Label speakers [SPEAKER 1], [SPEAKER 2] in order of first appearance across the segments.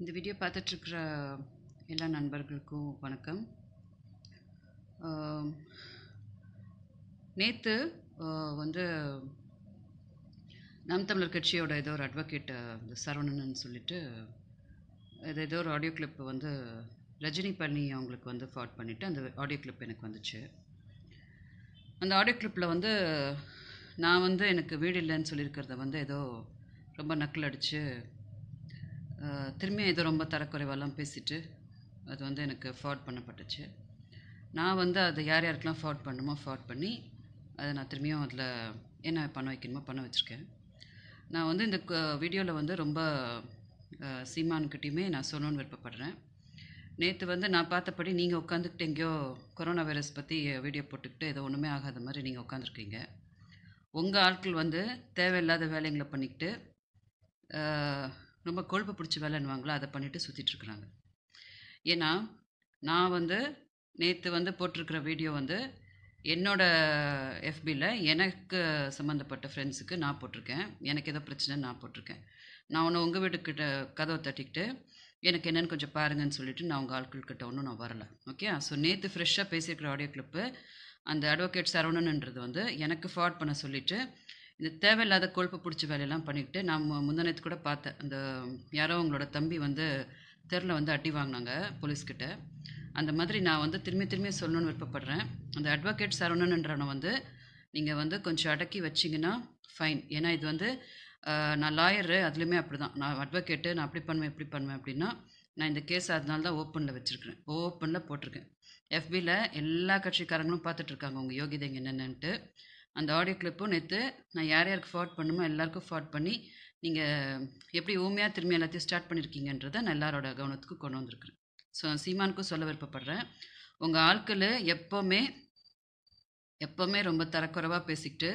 [SPEAKER 1] இந்த வீடியோ பார்த்துட்ருக்குற எல்லா நண்பர்களுக்கும் வணக்கம் நேற்று வந்து நாம் தமிழர் கட்சியோட ஏதோ ஒரு அட்வொகேட்டு சரவணன் சொல்லிட்டு இது ஏதோ ஒரு ஆடியோ கிளிப் வந்து ரஜினி பண்ணி அவங்களுக்கு வந்து ஃபார்ட் பண்ணிவிட்டு அந்த ஆடியோ கிளிப் எனக்கு வந்துச்சு அந்த ஆடியோ கிளிப்பில் வந்து நான் வந்து எனக்கு வீடு இல்லைன்னு சொல்லியிருக்கிறத வந்து ஏதோ ரொம்ப நக்கல் அடித்து திரும்பியும் இதை ரொம்ப தரக்குறைவெல்லாம் பேசிட்டு அது வந்து எனக்கு ஃபார்ட் பண்ணப்பட்டுச்சு நான் வந்து அதை யார் யாருக்கெல்லாம் ஃபார்ட் பண்ணுமோ ஃபார்ட் பண்ணி அதை நான் திரும்பியும் அதில் என்ன பண்ண வைக்கணுமோ பண்ண வச்சுருக்கேன் நான் வந்து இந்த வீடியோவில் வந்து ரொம்ப சீமான்கிட்டையுமே நான் சொல்லணுன்னு விருப்பப்படுறேன் நேற்று வந்து நான் பார்த்தபடி நீங்கள் உட்காந்துக்கிட்டு எங்கேயோ கொரோனா வைரஸ் பற்றி வீடியோ போட்டுக்கிட்டு ஏதோ ஒன்றுமே ஆகாத மாதிரி நீங்கள் உட்காந்துருக்கீங்க உங்கள் ஆட்கள் வந்து தேவையில்லாத வேலைங்களை பண்ணிக்கிட்டு ரொம்ப கொழுப்பு பிடிச்சி வேலைன்னுவாங்களோ அதை பண்ணிட்டு சுற்றிட்டுருக்குறாங்க ஏன்னா நான் வந்து நேற்று வந்து போட்டிருக்கிற வீடியோ வந்து என்னோட எஃபியில் எனக்கு சம்மந்தப்பட்ட ஃப்ரெண்ட்ஸுக்கு நான் போட்டிருக்கேன் எனக்கு ஏதோ பிரச்சனை நான் போட்டிருக்கேன் நான் ஒன்று உங்கள் வீட்டுக்கிட்ட கதவை தட்டிக்கிட்டு எனக்கு என்னென்னு கொஞ்சம் பாருங்கன்னு சொல்லிவிட்டு நான் உங்கள் ஆட்கள்கிட்ட ஒன்றும் நான் வரல ஓகே ஸோ நேற்று ஃப்ரெஷ்ஷாக பேசியிருக்கிற ஆடியோ கிளிப்பு அந்த அட்வொகேட் சரவணன்ன்றது வந்து எனக்கு ஃபார்ட் பண்ண சொல்லிவிட்டு இந்த தேவையில்லாத கொழுப்பு பிடிச்ச வேலையெல்லாம் பண்ணிக்கிட்டு நான் முந்தானத்து கூட பார்த்தேன் அந்த யாரோ உங்களோட தம்பி வந்து தெருவில் வந்து அடி வாங்கினாங்க போலீஸ்கிட்ட அந்த மாதிரி நான் வந்து திரும்பி திரும்பி சொல்லணும்னு விருப்பப்படுறேன் அந்த அட்வொகேட் சரவணன்ன்றவனை வந்து நீங்கள் வந்து கொஞ்சம் அடக்கி வச்சிங்கன்னா ஃபைன் ஏன்னா இது வந்து நான் லாயரு அதுலேயுமே அப்படி தான் நான் அட்வொகேட்டு நான் அப்படி பண்ணுவேன் இப்படி பண்ணுவேன் அப்படின்னா நான் இந்த கேஸ் அதனால தான் ஓப்பனில் வச்சுருக்கிறேன் ஓப்பனில் போட்டிருக்கேன் எஃபியில் எல்லா கட்சிக்காரங்களும் பார்த்துட்ருக்காங்க உங்கள் யோகிதைங்க என்னென்னன்ட்டு அந்த ஆடியோ கிளிப்பும் நேற்று நான் யார் யாருக்கு ஃபார்வர்ட் பண்ணுமோ எல்லாருக்கும் ஃபார்வர்ட் பண்ணி நீங்கள் எப்படி ஊமையாக திரும்பி எல்லாத்தையும் ஸ்டார்ட் பண்ணியிருக்கீங்கன்றதை நான் எல்லாரோட கவனத்துக்கு கொண்டு வந்திருக்கிறேன் ஸோ சீமானுக்கும் சொல்ல விருப்பப்படுறேன் உங்கள் ஆட்கள் எப்போவுமே எப்போவுமே ரொம்ப தரக்குறைவாக பேசிக்கிட்டு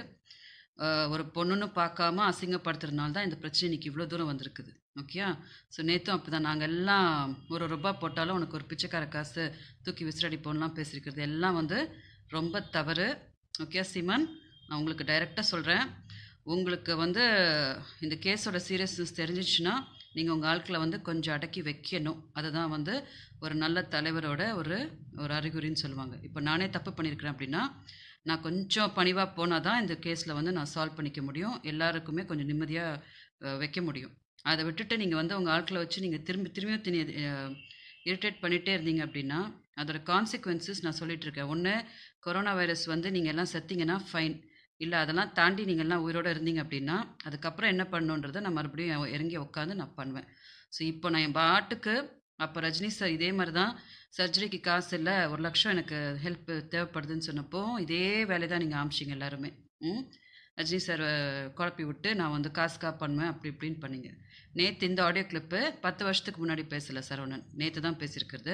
[SPEAKER 1] ஒரு பொண்ணுன்னு பார்க்காம அசிங்கப்படுத்துறதுனால தான் இந்த பிரச்சனை இன்றைக்கி இவ்வளோ தூரம் வந்திருக்குது ஓகேயா ஸோ நேற்றும் அப்போ தான் நாங்கள் எல்லாம் ஒரு ரூபா போட்டாலும் உனக்கு ஒரு பிச்சைக்கார காசு தூக்கி விசிறடி போன்லாம் பேசியிருக்கிறது எல்லாம் வந்து ரொம்ப தவறு ஓகே சிமன் நான் உங்களுக்கு டைரெக்டாக சொல்கிறேன் உங்களுக்கு வந்து இந்த கேஸோட சீரியஸ்னஸ் தெரிஞ்சிச்சுன்னா நீங்கள் உங்கள் ஆட்களை வந்து கொஞ்சம் அடக்கி வைக்கணும் அதுதான் வந்து ஒரு நல்ல தலைவரோட ஒரு ஒரு அறிகுறின்னு சொல்லுவாங்க இப்போ நானே தப்பு பண்ணியிருக்கிறேன் அப்படின்னா நான் கொஞ்சம் பணிவாக போனால் தான் இந்த கேஸில் வந்து நான் சால்வ் பண்ணிக்க முடியும் எல்லாருக்குமே கொஞ்சம் நிம்மதியாக வைக்க முடியும் அதை விட்டுட்டு நீங்கள் வந்து உங்கள் ஆட்களை வச்சு நீங்கள் திரும்பி திரும்பியும் திணி இரிட்டேட் பண்ணிகிட்டே இருந்தீங்க அப்படின்னா அதோட கான்சிக்வன்சஸ் நான் சொல்லிகிட்ருக்கேன் ஒன்று கொரோனா வைரஸ் வந்து நீங்கள் எல்லாம் செத்தீங்கன்னா ஃபைன் இல்லை அதெல்லாம் தாண்டி நீங்கள்லாம் உயிரோடு இருந்தீங்க அப்படின்னா அதுக்கப்புறம் என்ன பண்ணுன்றதை நான் மறுபடியும் இறங்கி உட்காந்து நான் பண்ணுவேன் ஸோ இப்போ நான் என் பாட்டுக்கு அப்போ ரஜினி சார் இதே மாதிரி தான் சர்ஜரிக்கு காசு இல்லை ஒரு லட்சம் எனக்கு ஹெல்ப் தேவைப்படுதுன்னு சொன்னப்போ இதே வேலையை தான் நீங்கள் ஆமிச்சிங்க எல்லாருமே ம் ரஜினி சார் குழப்பி விட்டு நான் வந்து காசு பண்ணுவேன் அப்படி இப்படின்னு பண்ணிங்க நேற்று இந்த ஆடியோ கிளிப்பு பத்து வருஷத்துக்கு முன்னாடி பேசலை சரவணன் நேற்று தான் பேசியிருக்கிறது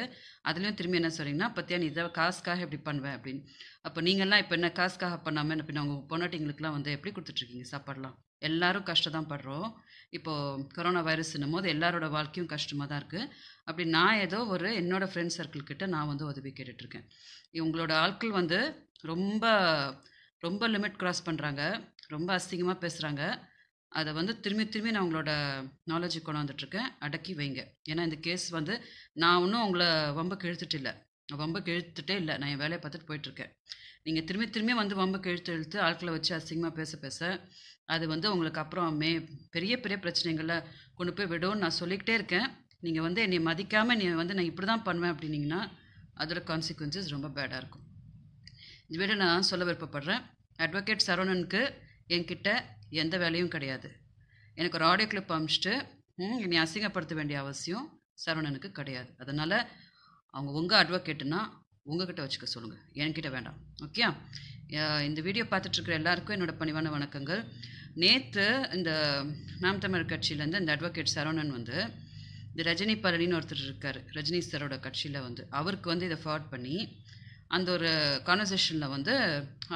[SPEAKER 1] அதுலேயும் திரும்பி என்ன சொல்கிறீங்கன்னா பத்தியா நீ இதை காசுக்காக எப்படி பண்ணுவேன் அப்படின்னு அப்போ நீங்கள்லாம் இப்போ என்ன காசுக்காக பண்ணாமல் பின்ன அவங்க பொண்டாட்டிங்களுக்குலாம் வந்து எப்படி கொடுத்துட்ருக்கீங்க சாப்பாடுலாம் எல்லாரும் கஷ்டம் தான் படுறோம் இப்போது கொரோனா வைரஸ்ன்னும் போது எல்லாரோட வாழ்க்கையும் கஷ்டமாக தான் இருக்குது அப்படி நான் ஏதோ ஒரு என்னோடய ஃப்ரெண்ட் சர்க்கிள்கிட்ட நான் வந்து உதவி கேட்டுட்ருக்கேன் இவங்களோட ஆட்கள் வந்து ரொம்ப ரொம்ப லிமிட் க்ராஸ் பண்ணுறாங்க ரொம்ப அசிங்கமாக பேசுகிறாங்க அதை வந்து திரும்பி திரும்பி நான் உங்களோட நாலேஜுக்கு கொண்டு வந்துட்டுருக்கேன் அடக்கி வைங்க ஏன்னா இந்த கேஸ் வந்து நான் ஒன்றும் உங்களை வம்புக்கு கெழுத்துட்டு இல்லை வம்புக்கு கெழுத்துட்டே இல்லை நான் என் வேலையை பார்த்துட்டு போயிட்டுருக்கேன் நீங்கள் திரும்பி திரும்பி வந்து வம்புக்கு கெழுத்து இழுத்து ஆட்களை வச்சு அசிங்கமாக பேச பேச அது வந்து உங்களுக்கு அப்புறம் மே பெரிய பெரிய பிரச்சனைகளை கொண்டு போய் விடும்னு நான் சொல்லிக்கிட்டே இருக்கேன் நீங்கள் வந்து என்னை மதிக்காமல் நீ வந்து நான் இப்படி தான் பண்ணுவேன் அப்படின்னீங்கன்னா அதோட கான்சிக்வன்சஸ் ரொம்ப பேடாக இருக்கும் இது விட நான் சொல்ல விருப்பப்படுறேன் அட்வொகேட் சரவணனுக்கு என்கிட்ட எந்த வேலையும் கிடையாது எனக்கு ஒரு ஆடியோ கிளிப் அமிச்சிட்டு என்னை அசிங்கப்படுத்த வேண்டிய அவசியம் சரவணனுக்கு கிடையாது அதனால் அவங்க உங்கள் அட்வொகேட்டுனா உங்ககிட்ட வச்சுக்க சொல்லுங்கள் என்கிட்ட வேண்டாம் ஓகே இந்த வீடியோ பார்த்துட்ருக்குற எல்லாருக்கும் என்னோடய பணிவான வணக்கங்கள் நேற்று இந்த நாம் தமிழர் கட்சியிலேருந்து இந்த அட்வொகேட் சரவணன் வந்து இந்த ரஜினி பழனின்னு ஒருத்தர் இருக்கார் ரஜினி சாரோட கட்சியில் வந்து அவருக்கு வந்து இதை ஃபார்வர்ட் பண்ணி அந்த ஒரு கான்வர்சேஷனில் வந்து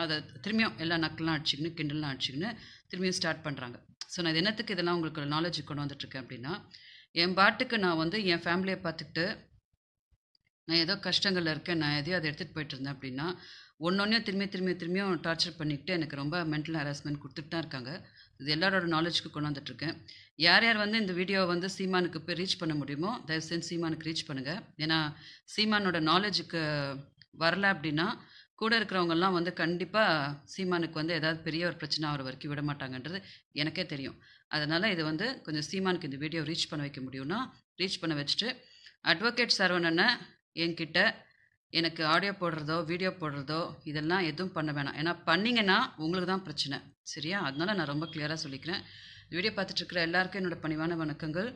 [SPEAKER 1] அதை திரும்பியும் எல்லா நக்கெல்லாம் அடிச்சுக்கின்னு கிண்டல்லாம் அடிச்சுக்கின்னு திரும்பியும் ஸ்டார்ட் பண்ணுறாங்க ஸோ நான் இது என்னத்துக்கு இதெல்லாம் உங்களுக்கு நாலேஜ் கொண்டு வந்துட்டுருக்கேன் அப்படின்னா என் பாட்டுக்கு நான் வந்து என் ஃபேமிலியை பார்த்துக்கிட்டு நான் ஏதோ கஷ்டங்களில் இருக்கேன் நான் எதையோ அதை எடுத்துகிட்டு போயிட்டு இருந்தேன் அப்படின்னா ஒன்றொன்றையும் திரும்பி திரும்பி திரும்பியும் டார்ச்சர் பண்ணிக்கிட்டு எனக்கு ரொம்ப மென்டல் ஹராஸ்மெண்ட் கொடுத்துட்டு தான் இருக்காங்க இது எல்லாரோட நாலேஜ்க்கு கொண்டு வந்துட்டுருக்கேன் யார் யார் வந்து இந்த வீடியோவை வந்து சீமானுக்கு போய் ரீச் பண்ண முடியுமோ தயவு செஞ்சு சீமானுக்கு ரீச் பண்ணுங்கள் ஏன்னா சீமானோட நாலேஜுக்கு வரல அப்படின்னா கூட இருக்கிறவங்கெல்லாம் வந்து கண்டிப்பாக சீமானுக்கு வந்து ஏதாவது பெரிய ஒரு பிரச்சனை ஆகிற வரைக்கும் விட மாட்டாங்கன்றது எனக்கே தெரியும் அதனால் இது வந்து கொஞ்சம் சீமானுக்கு இந்த வீடியோ ரீச் பண்ண வைக்க முடியும்னா ரீச் பண்ண வச்சுட்டு அட்வொகேட் சரவணனை என்கிட்ட எனக்கு ஆடியோ போடுறதோ வீடியோ போடுறதோ இதெல்லாம் எதுவும் பண்ண வேணாம் ஏன்னா பண்ணிங்கன்னா உங்களுக்கு தான் பிரச்சனை சரியா அதனால் நான் ரொம்ப கிளியராக சொல்லிக்கிறேன் வீடியோ பார்த்துட்டு இருக்கிற எல்லாருக்கும் என்னோடய பணிவான வணக்கங்கள்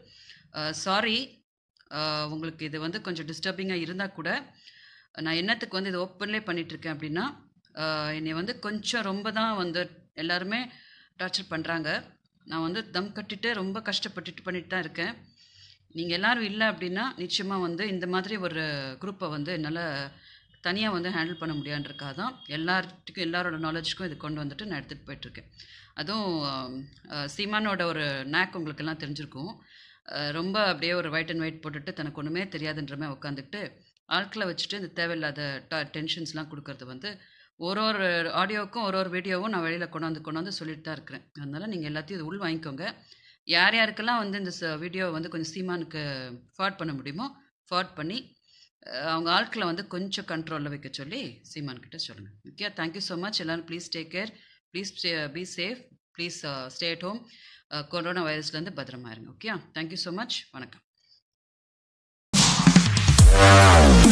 [SPEAKER 1] சாரி உங்களுக்கு இது வந்து கொஞ்சம் டிஸ்டர்பிங்காக இருந்தால் கூட நான் என்னத்துக்கு வந்து இதை ஓப்பன்லே பண்ணிகிட்ருக்கேன் அப்படின்னா என்னை வந்து கொஞ்சம் ரொம்ப தான் வந்து எல்லாருமே டார்ச்சர் பண்ணுறாங்க நான் வந்து தம் கட்டிட்டு ரொம்ப கஷ்டப்பட்டுட்டு பண்ணிட்டு தான் இருக்கேன் நீங்கள் எல்லோரும் இல்லை அப்படின்னா நிச்சயமாக வந்து இந்த மாதிரி ஒரு குரூப்பை வந்து என்னால் தனியாக வந்து ஹேண்டில் பண்ண முடியான்றக்காக தான் எல்லாத்துக்கும் எல்லாரோட நாலேஜுக்கும் இது கொண்டு வந்துட்டு நான் எடுத்துகிட்டு போயிட்டுருக்கேன் அதுவும் சீமானோட ஒரு நேக் உங்களுக்கெல்லாம் தெரிஞ்சிருக்கும் ரொம்ப அப்படியே ஒரு ஒயிட் அண்ட் ஒயிட் போட்டுட்டு தனக்கு ஒன்றுமே தெரியாதுன்றமே உட்காந்துக்கிட்டு ஆட்களை வச்சுட்டு இந்த தேவையில்லாத ட டென்ஷன்ஸ்லாம் கொடுக்கறது வந்து ஒரு ஒரு ஆடியோவுக்கும் ஒரு ஒரு வீடியோவும் நான் வெளியில் கொண்டாந்து கொண்டாந்து சொல்லிட்டு தான் இருக்கிறேன் அதனால் நீங்கள் எல்லாத்தையும் இது உள் வாங்கிக்கோங்க யார் யாருக்கெல்லாம் வந்து இந்த வீடியோ வந்து கொஞ்சம் சீமானுக்கு ஃபார்ட் பண்ண முடியுமோ ஃபார்ட் பண்ணி அவங்க ஆட்களை வந்து கொஞ்சம் கண்ட்ரோலில் வைக்க சொல்லி சீமான்கிட்ட சொல்லுங்கள் ஓகே தேங்க்யூ ஸோ மச் எல்லோரும் please take care please be safe please stay at home corona வைரஸ்லேருந்து பத்திரமா இருங்க ஓகே தேங்க்யூ ஸோ மச் வணக்கம்